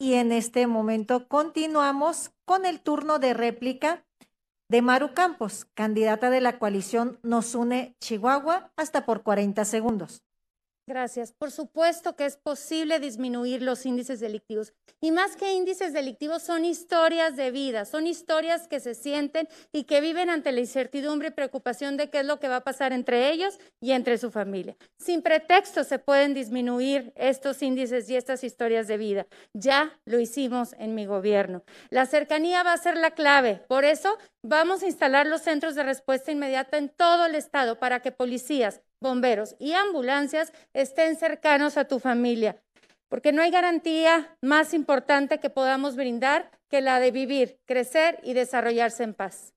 Y en este momento continuamos con el turno de réplica de Maru Campos, candidata de la coalición Nos Une Chihuahua, hasta por 40 segundos. Gracias. Por supuesto que es posible disminuir los índices delictivos. Y más que índices delictivos, son historias de vida, son historias que se sienten y que viven ante la incertidumbre y preocupación de qué es lo que va a pasar entre ellos y entre su familia. Sin pretexto se pueden disminuir estos índices y estas historias de vida. Ya lo hicimos en mi gobierno. La cercanía va a ser la clave. Por eso vamos a instalar los centros de respuesta inmediata en todo el estado para que policías, bomberos y ambulancias estén cercanos a tu familia, porque no hay garantía más importante que podamos brindar que la de vivir, crecer y desarrollarse en paz.